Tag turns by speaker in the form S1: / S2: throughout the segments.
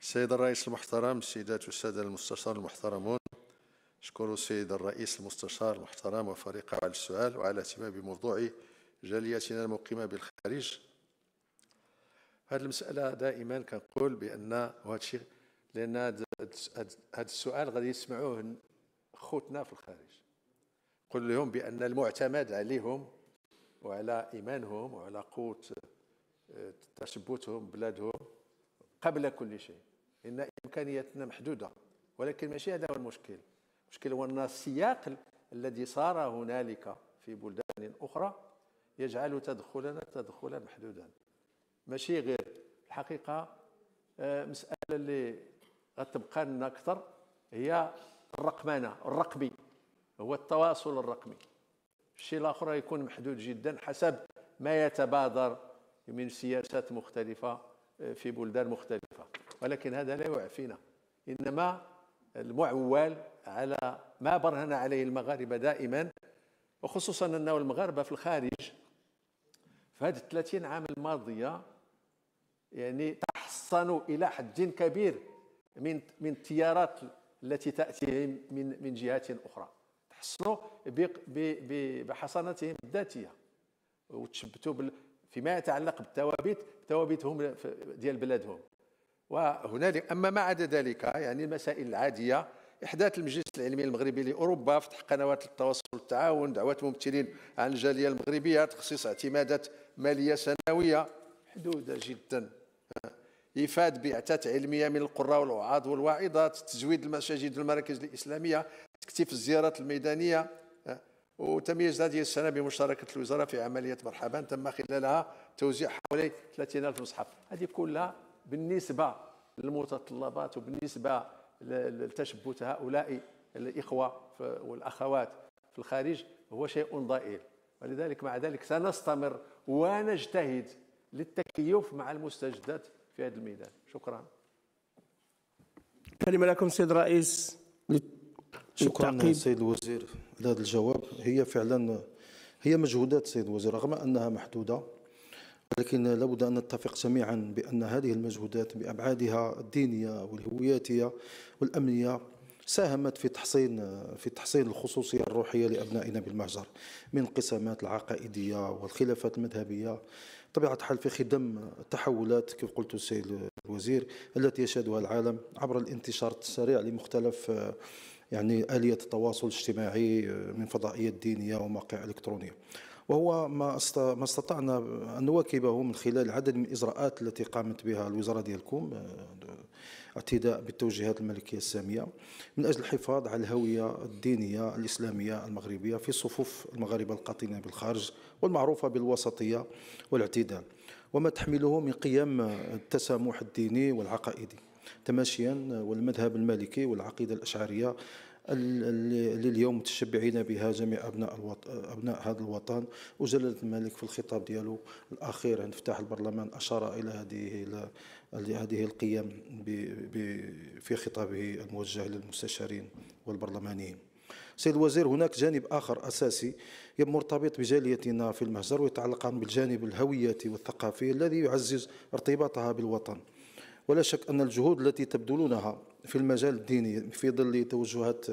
S1: السيد الرئيس المحترم السيدات والسادة المستشار المحترمون أشكر السيد الرئيس المستشار المحترم وفريقه على السؤال وعلى اهتمام بموضوع جاليتنا المقيمة بالخارج هذه المسألة دائما كنقول بأن وهادشي الشيء لأن هذا السؤال غادي يسمعوه خوتنا في الخارج قل لهم بأن المعتمد عليهم وعلى إيمانهم وعلى قوة آه، تشبتهم بلادهم قبل كل شيء لان امكانياتنا محدوده ولكن ماشي هذا هو المشكل المشكل هو ان السياق الذي صار هنالك في بلدان اخرى يجعل تدخلنا تدخلا محدودا ماشي غير الحقيقه آه، مساله اللي غتبقى لنا اكثر هي الرقمنه الرقمي هو التواصل الرقمي الشيء الاخر يكون محدود جدا حسب ما يتبادر من سياسات مختلفه آه، في بلدان مختلفه ولكن هذا لا يعفينا إنما المعول على ما برهن عليه المغاربة دائما وخصوصا ان المغاربة في الخارج في هذه الثلاثين عام الماضية يعني تحصنوا إلى حد كبير من من التيارات التي تأتيهم من من جهات أخرى تحصنوا بحصانتهم الذاتية وتشبتوا فيما يتعلق بالثوابت ثوابتهم ديال بلادهم وهنالك اما ما عدا ذلك يعني المسائل العاديه احداث المجلس العلمي المغربي لاوروبا فتح قنوات التواصل والتعاون دعوات ممثلين عن الجاليه المغربيه تخصيص اعتمادات ماليه سنويه محدوده جدا إفاد بعثات علمية من القراء والوعاظ والواعظات تزويد المساجد والمراكز الإسلامية تكثيف الزيارات الميدانية وتميز هذه السنة بمشاركة الوزارة في عملية مرحبا تم خلالها توزيع حوالي 30000 مصحف هذه كلها بالنسبه للمتطلبات وبالنسبه لتشبت هؤلاء الاخوه والاخوات في الخارج هو شيء ضئيل ولذلك مع ذلك سنستمر ونجتهد للتكيف مع المستجدات في هذا الميدان شكرا
S2: كلمه لكم سيد الرئيس شكرا سيد الوزير لهذا الجواب هي فعلا هي مجهودات سيد الوزير رغم انها محدوده لكن لابد أن نتفق جميعا بأن هذه المجهودات بأبعادها الدينية والهوياتية والأمنية ساهمت في تحصين في تحصين الخصوصيه الروحيه لابنائنا بالمهجر من قسامات العقائديه والخلافات المذهبيه طبيعه الحال في خدم التحولات كيف قلت السيد الوزير التي يشهدها العالم عبر الانتشار السريع لمختلف يعني اليه التواصل الاجتماعي من فضائيات دينيه ومواقع الكترونيه وهو ما ما استطعنا أن نواكبه من خلال عدد من الإجراءات التي قامت بها الوزارة ديالكم آه، اعتداء بالتوجيهات الملكية السامية من أجل الحفاظ على الهوية الدينية الإسلامية المغربية في صفوف المغاربة القاطنة بالخارج والمعروفة بالوسطية والاعتدال وما تحمله من قيم التسامح الديني والعقائدي تماشيا والمذهب المالكي والعقيدة الأشعرية اللي اليوم متشبعين بها جميع ابناء الوطن ابناء هذا الوطن وجلاله الملك في الخطاب ديالو الاخير عند يعني افتتاح البرلمان اشار الى هذه الى هذه القيم في خطابه الموجه للمستشارين والبرلمانيين سيد الوزير هناك جانب آخر أساسي مرتبط بجاليتنا في المهجر ويتعلق بالجانب الهوية والثقافي الذي يعزز ارتباطها بالوطن ولا شك أن الجهود التي تبذلونها في المجال الديني في ظل توجهات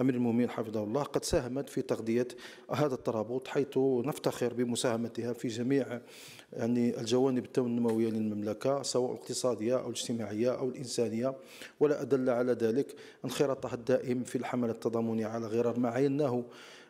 S2: أمير المؤمنين حفظه الله قد ساهمت في تغذية هذا الترابط حيث نفتخر بمساهمتها في جميع يعني الجوانب التنموية للمملكة سواء الاقتصادية أو الاجتماعية أو الإنسانية ولا أدل على ذلك انخراطها الدائم في الحمل التضامني على غرار ما عيناه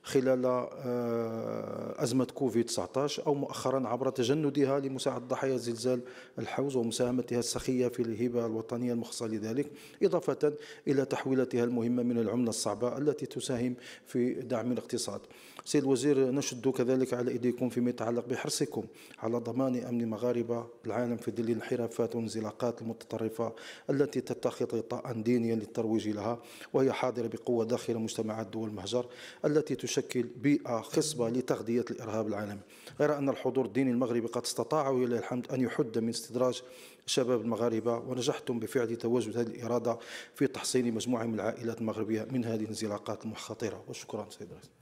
S2: خلال آه، أزمة كوفيد 19 أو مؤخرا عبر تجندها لمساعدة ضحايا زلزال الحوز ومساهمتها السخية في الهبة الوطنية المخصصة لذلك إضافة إلى تحويلتها المهمة من العملة الصعبة التي تساهم في دعم الاقتصاد سيد الوزير نشد كذلك على إيديكم فيما يتعلق بحرصكم على ضمان أمن مغاربة العالم في ظل الانحرافات والانزلاقات المتطرفة التي تتخذ غطاء دينيا للترويج لها وهي حاضرة بقوة داخل مجتمعات دول المهجر التي تش يشكل بيئة خصبة لتغذية الإرهاب العالمي غير أن الحضور الديني المغربي قد استطاع ولله الحمد أن يحد من استدراج شباب المغاربة ونجحتم بفعل تواجد هذه الإرادة في تحصين مجموعة من العائلات المغربية من هذه الانزلاقات الخطيرة وشكرا سيد رئيس